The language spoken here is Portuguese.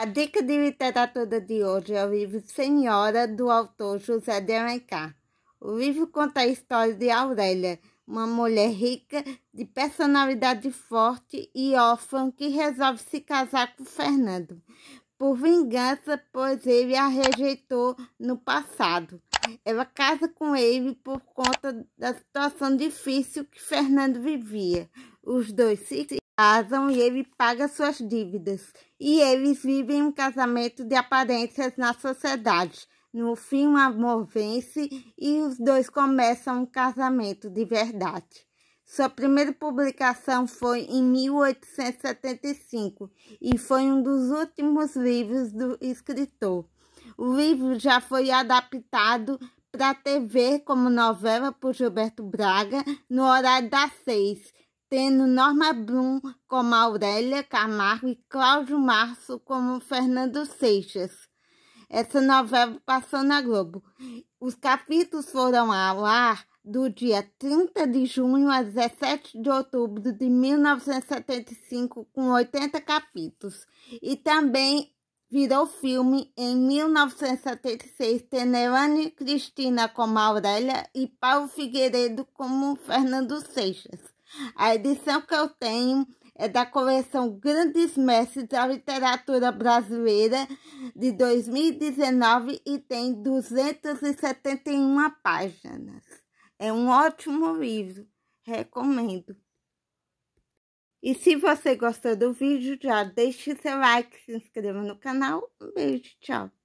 A dica de literatura de hoje é o livro Senhora, do autor José de Alencar. O livro conta a história de Aurélia, uma mulher rica, de personalidade forte e órfã que resolve se casar com Fernando por vingança, pois ele a rejeitou no passado. Ela casa com ele por conta da situação difícil que Fernando vivia. Os dois se casam e ele paga suas dívidas. E eles vivem um casamento de aparências na sociedade. No fim, o um amor vence e os dois começam um casamento de verdade. Sua primeira publicação foi em 1875 e foi um dos últimos livros do escritor. O livro já foi adaptado para TV como novela por Gilberto Braga no horário das seis tendo Norma Blum como Aurélia Camargo e Cláudio Março como Fernando Seixas. Essa novela passou na Globo. Os capítulos foram ao ar do dia 30 de junho a 17 de outubro de 1975, com 80 capítulos. E também virou filme em 1976, Tenerane Cristina como Aurélia e Paulo Figueiredo como Fernando Seixas. A edição que eu tenho é da coleção Grandes Mestres da Literatura Brasileira de 2019 e tem 271 páginas. É um ótimo livro, recomendo. E se você gostou do vídeo, já deixe seu like, se inscreva no canal. Um beijo, tchau.